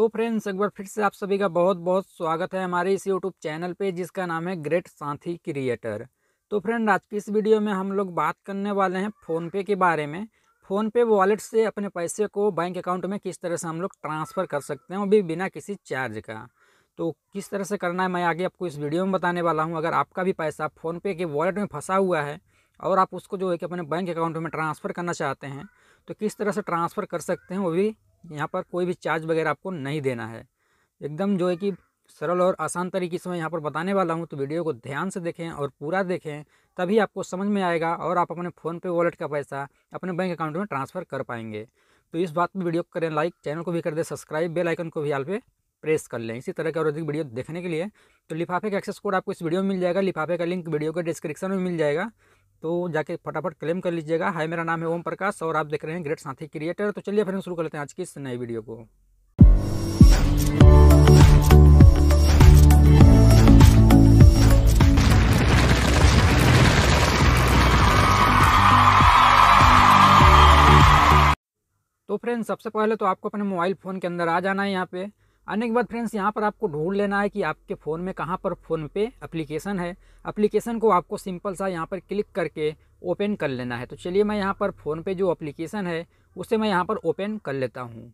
तो फ्रेंड्स एक बार फिर से आप सभी का बहुत बहुत स्वागत है हमारे इस यूट्यूब चैनल पे जिसका नाम है ग्रेट साथी क्रिएटर तो फ्रेंड आज की इस वीडियो में हम लोग बात करने वाले हैं फ़ोनपे के बारे में फ़ोनपे वॉलेट से अपने पैसे को बैंक अकाउंट में किस तरह से हम लोग ट्रांसफ़र कर सकते हैं वो भी बिना किसी चार्ज का तो किस तरह से करना है मैं आगे आपको इस वीडियो में बताने वाला हूँ अगर आपका भी पैसा फ़ोनपे के वॉलेट में फंसा हुआ है और आप उसको जो है कि अपने बैंक अकाउंट में ट्रांसफ़र करना चाहते हैं तो किस तरह से ट्रांसफ़र कर सकते हैं वो भी यहाँ पर कोई भी चार्ज वगैरह आपको नहीं देना है एकदम जो है कि सरल और आसान तरीके से मैं यहाँ पर बताने वाला हूँ तो वीडियो को ध्यान से देखें और पूरा देखें तभी आपको समझ में आएगा और आप अपने फ़ोन पे वॉलेट का पैसा अपने बैंक अकाउंट में ट्रांसफ़र कर पाएंगे तो इस बात पर वीडियो को करें लाइक चैनल को भी कर दें सब्सक्राइब बेल आइकन को भी आल पे प्रेस कर लें इसी तरह के और अधिक वीडियो देखने के लिए तो लिफाफे का एक्सेस कोड आपको इस वीडियो में मिल जाएगा लिफाफे का लिंक वीडियो के डिस्क्रिप्शन में मिल जाएगा तो जाके फटाफट क्लेम कर लीजिएगा हाय मेरा नाम है ओम प्रकाश और आप देख रहे हैं ग्रेट साथी क्रिएटर तो चलिए फिर हम शुरू कर लेते हैं आज की इस नई वीडियो को तो फ्रेंड सबसे पहले तो आपको अपने मोबाइल फ़ोन के अंदर आ जाना है यहाँ पे आने के बाद फ्रेंड्स यहाँ पर आपको ढूंढ लेना है कि आपके फ़ोन में कहाँ पर फ़ोन पे एप्लीकेशन है एप्लीकेशन को आपको सिंपल सा यहाँ पर क्लिक करके ओपन कर लेना है तो चलिए मैं यहाँ पर फ़ोनपे जो एप्लीकेशन है उसे मैं यहाँ पर ओपन कर लेता हूँ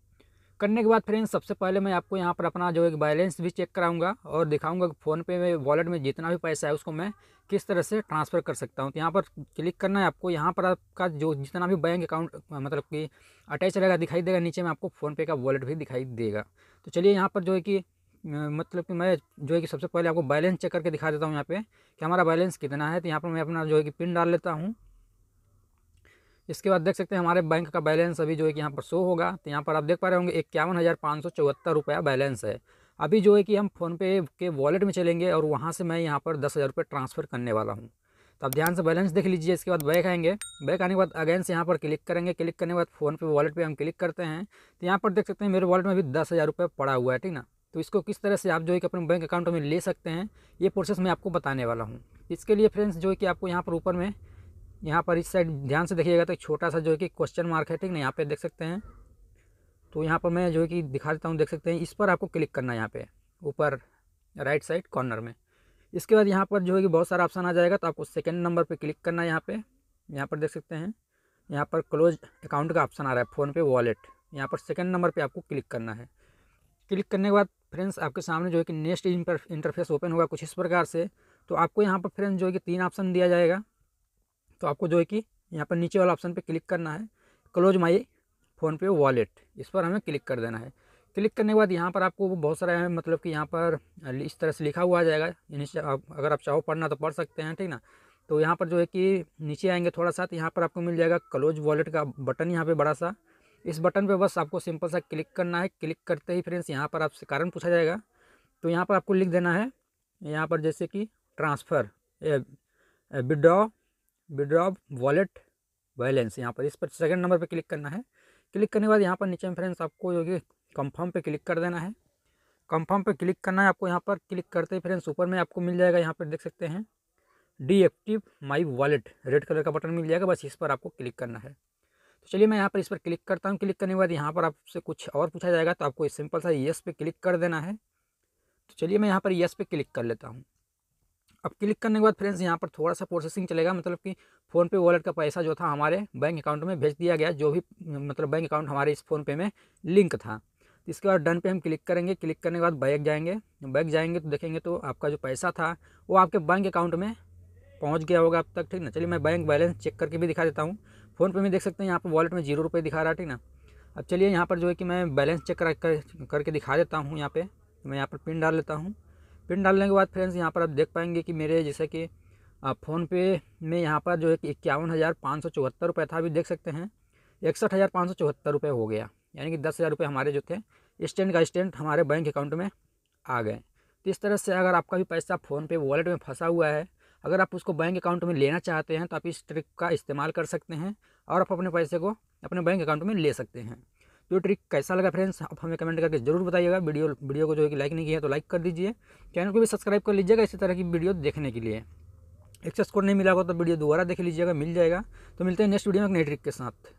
करने के बाद फ्रेंड्स सबसे पहले मैं आपको यहाँ पर अपना जो एक बैलेंस भी चेक कराऊंगा और दिखाऊंगा कि फ़ोनपे में वॉलेट में जितना भी पैसा है उसको मैं किस तरह से ट्रांसफ़र कर सकता हूँ तो यहाँ पर क्लिक करना है आपको यहाँ पर आपका जो जितना भी बैंक अकाउंट मतलब कि अटैच रहेगा दिखाई देगा नीचे में आपको फ़ोनपे का वॉलेट भी दिखाई देगा तो चलिए यहाँ पर जो है कि मतलब कि मैं जो है कि सबसे पहले आपको बैलेंस चेक करके दिखा देता हूँ यहाँ पे कि हमारा बैलेंस कितना है तो यहाँ पर मैं अपना जो है कि पिन डाल लेता हूँ इसके बाद देख सकते हैं हमारे बैंक का बैलेंस अभी जो है कि यहाँ पर शो होगा तो यहाँ पर आप देख पा रहे होंगे इक्यावन हज़ार पाँच सौ चौहत्तर रुपया बैलेंस है अभी जो है कि हम फ़ोनपे के वॉलेट में चलेंगे और वहाँ से मैं यहाँ पर दस हज़ार रुपये ट्रांसफ़र करने वाला हूँ तो आप ध्यान से बैलेंस देख लीजिए इसके बाद बैक आएंगे बैक आने के बाद अगेन से यहाँ पर क्लिक करेंगे क्लिक करने के बाद फ़ोन पे वॉलेट पे हम क्लिक करते हैं तो यहाँ पर देख सकते हैं मेरे वॉलेट में अभी दस हज़ार रुपये पड़ा हुआ है ठीक ना तो इसको किस तरह से आप जो है कि अपने बैंक अकाउंट में ले सकते हैं ये प्रोसेस मैं आपको बताने वाला हूँ इसके लिए फ्रेंड्स जो है कि आपको यहाँ पर ऊपर में यहाँ पर इस साइड ध्यान से देखिएगा तो एक छोटा सा जो है कि क्वेश्चन मार्क है ठीक ना यहाँ पे देख सकते हैं तो यहाँ पर मैं जो है कि दिखा देता हूँ देख सकते हैं इस पर आपको क्लिक करना है यहाँ पे ऊपर राइट साइड कॉर्नर में इसके बाद यहाँ पर जो है कि बहुत सारा ऑप्शन आ जाएगा तो आपको सेकेंड नंबर पर क्लिक करना है यहाँ पर यहाँ पर देख सकते हैं यहाँ पर क्लोज अकाउंट का ऑप्शन आ रहा है फ़ोनपे वॉलेट यहाँ पर सेकेंड नंबर पर आपको क्लिक करना है क्लिक करने के बाद फ्रेंड्स आपके सामने जो है कि नेक्स्ट इंटरफेस ओपन होगा कुछ इस प्रकार से तो आपको यहाँ पर फ्रेंड्स जो है कि तीन ऑप्शन दिया जाएगा तो आपको जो है कि यहाँ पर नीचे वाला ऑप्शन पर क्लिक करना है क्लोज माई फ़ोनपे वॉलेट इस पर हमें क्लिक कर देना है क्लिक करने के बाद यहाँ पर आपको बहुत सारे मतलब कि यहाँ पर इस तरह से लिखा हुआ आ जाएगा नीचे अगर आप चाहो पढ़ना तो पढ़ सकते हैं ठीक ना तो यहाँ पर जो है कि नीचे आएंगे थोड़ा सा तो यहाँ पर आपको मिल जाएगा क्लोज वॉलेट का बटन यहाँ पे बड़ा सा इस बटन पे बस आपको सिंपल सा क्लिक करना है क्लिक करते ही फ्रेंड्स यहाँ पर आपसे कारण पूछा जाएगा तो यहाँ पर आपको लिख देना है यहाँ पर जैसे कि transfer withdraw withdraw wallet balance यहाँ पर इस पर सेकंड नंबर पे क्लिक करना है क्लिक करने के बाद यहाँ पर नीचे में फ्रेंड्स आपको जो कि कंफर्म पे क्लिक कर देना है कंफर्म पे क्लिक करना है आपको यहाँ पर क्लिक करते ही फ्रेंड्स ऊपर में आपको मिल जाएगा यहाँ पर देख सकते हैं deactive my wallet red colour का बटन मिल जाएगा बस इस पर आपको क्लिक करना है तो चलिए मैं यहाँ पर इस पर क्लिक करता हूँ क्लिक करने के बाद यहाँ पर आपसे कुछ और पूछा जाएगा तो आपको सिंपल सा येस पे क्लिक कर देना है तो चलिए मैं यहाँ पर येस पे क्लिक कर लेता हूँ अब क्लिक करने के बाद फ्रेंड्स यहाँ पर थोड़ा सा प्रोसेसिंग चलेगा मतलब कि फ़ोनपे वॉलेट का पैसा जो था हमारे बैंक अकाउंट में भेज दिया गया जो भी मतलब बैंक अकाउंट हमारे इस फ़ोनपे में लिंक था तो इसके बाद डन पे हम क्लिक करेंगे क्लिक करने के बाद बैग जाएंगे बैग जाएंगे तो देखेंगे तो आपका जो पैसा था वो आपके बैंक अकाउंट में पहुँच गया होगा अब तक ठीक ना चलिए मैं बैंक बैलेंस चेक करके भी दिखा देता हूँ फ़ोनपे में देख सकते हैं यहाँ पर वॉलेट में जीरो रुपये दिखा रहा है ठीक ना अब चलिए यहाँ पर जो है कि मैं बैलेंस चेक करके दिखा देता हूँ यहाँ पर मैं यहाँ पर पिन डाल लेता हूँ पिन डालने के बाद फ्रेंड्स यहाँ पर आप देख पाएंगे कि मेरे जैसे कि फोन पे में यहाँ पर जो है कि इक्यावन हज़ार पाँच सौ चौहत्तर रुपये था अभी देख सकते हैं इकसठ हज़ार पाँच सौ चौहत्तर रुपये हो गया यानी कि दस हज़ार रुपये हमारे जो थे स्टैंड का स्टैंड हमारे बैंक अकाउंट में आ गए तो इस तरह से अगर आपका भी पैसा फ़ोनपे वॉलेट में फंसा हुआ है अगर आप उसको बैंक अकाउंट में लेना चाहते हैं तो आप इस ट्रिक का इस्तेमाल कर सकते हैं और आप अपने पैसे को अपने बैंक अकाउंट में ले सकते हैं जो ट्रिक कैसा लगा फ्रेंड्स आप हमें कमेंट करके जरूर बताइएगा वीडियो वीडियो को जो है कि लाइक नहीं किया तो लाइक कर दीजिए चैनल को भी सब्सक्राइब कर लीजिएगा इसी तरह की वीडियो देखने के लिए एक्सेस कोड नहीं मिला होगा तो वीडियो दोबारा देख लीजिएगा मिल जाएगा तो मिलते हैं नेक्स्ट वीडियो में एक नई ट्रिक के साथ